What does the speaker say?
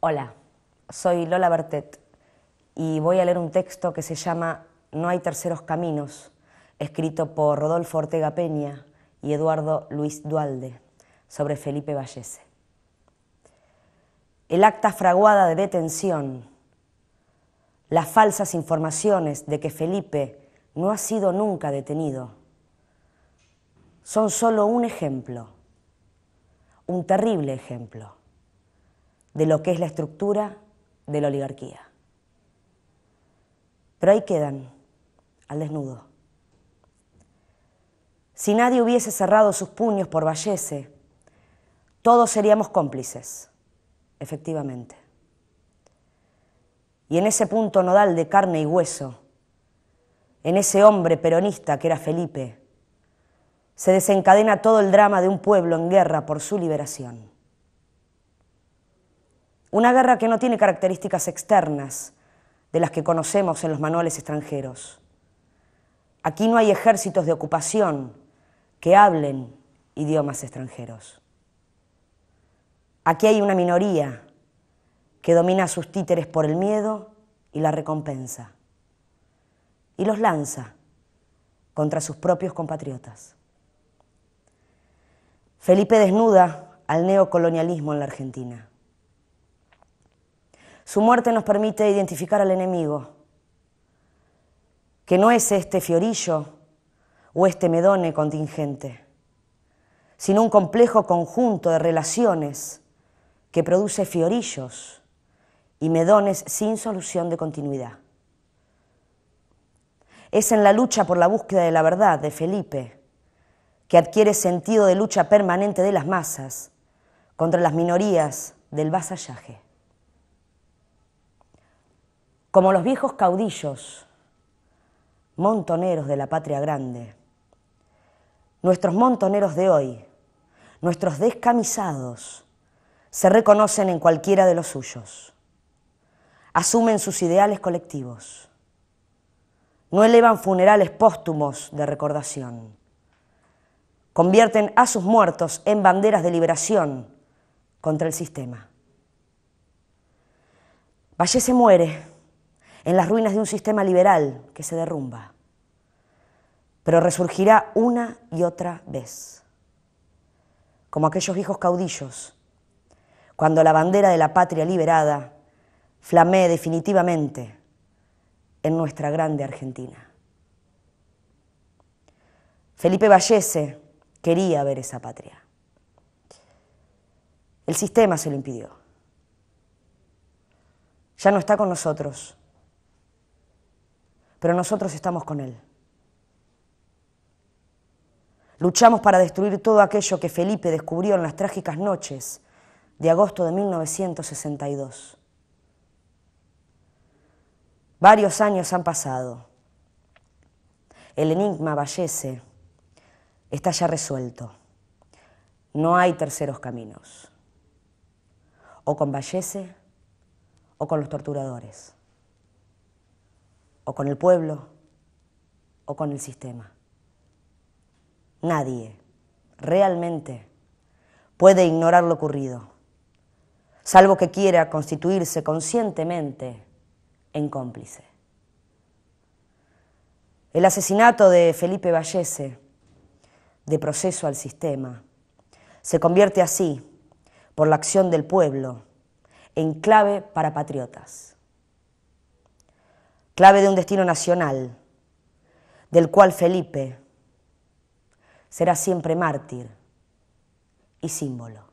Hola, soy Lola Bertet y voy a leer un texto que se llama No hay terceros caminos, escrito por Rodolfo Ortega Peña y Eduardo Luis Dualde sobre Felipe Vallese. El acta fraguada de detención, las falsas informaciones de que Felipe no ha sido nunca detenido, son solo un ejemplo, un terrible ejemplo de lo que es la estructura de la oligarquía. Pero ahí quedan, al desnudo. Si nadie hubiese cerrado sus puños por Vallese, todos seríamos cómplices, efectivamente. Y en ese punto nodal de carne y hueso, en ese hombre peronista que era Felipe, se desencadena todo el drama de un pueblo en guerra por su liberación. Una guerra que no tiene características externas de las que conocemos en los manuales extranjeros. Aquí no hay ejércitos de ocupación que hablen idiomas extranjeros. Aquí hay una minoría que domina a sus títeres por el miedo y la recompensa y los lanza contra sus propios compatriotas. Felipe desnuda al neocolonialismo en la Argentina. Su muerte nos permite identificar al enemigo, que no es este fiorillo o este medone contingente, sino un complejo conjunto de relaciones que produce fiorillos y medones sin solución de continuidad. Es en la lucha por la búsqueda de la verdad de Felipe que adquiere sentido de lucha permanente de las masas contra las minorías del vasallaje como los viejos caudillos, montoneros de la patria grande, nuestros montoneros de hoy, nuestros descamisados, se reconocen en cualquiera de los suyos, asumen sus ideales colectivos, no elevan funerales póstumos de recordación, convierten a sus muertos en banderas de liberación contra el sistema. Valle se muere en las ruinas de un sistema liberal que se derrumba, pero resurgirá una y otra vez, como aquellos viejos caudillos, cuando la bandera de la patria liberada flamee definitivamente en nuestra grande Argentina. Felipe Vallese quería ver esa patria. El sistema se lo impidió. Ya no está con nosotros pero nosotros estamos con él. Luchamos para destruir todo aquello que Felipe descubrió en las trágicas noches de agosto de 1962. Varios años han pasado. El enigma Vallese está ya resuelto. No hay terceros caminos. O con Vallese o con los torturadores o con el pueblo o con el sistema. Nadie realmente puede ignorar lo ocurrido, salvo que quiera constituirse conscientemente en cómplice. El asesinato de Felipe Vallese, de proceso al sistema, se convierte así, por la acción del pueblo, en clave para patriotas clave de un destino nacional, del cual Felipe será siempre mártir y símbolo.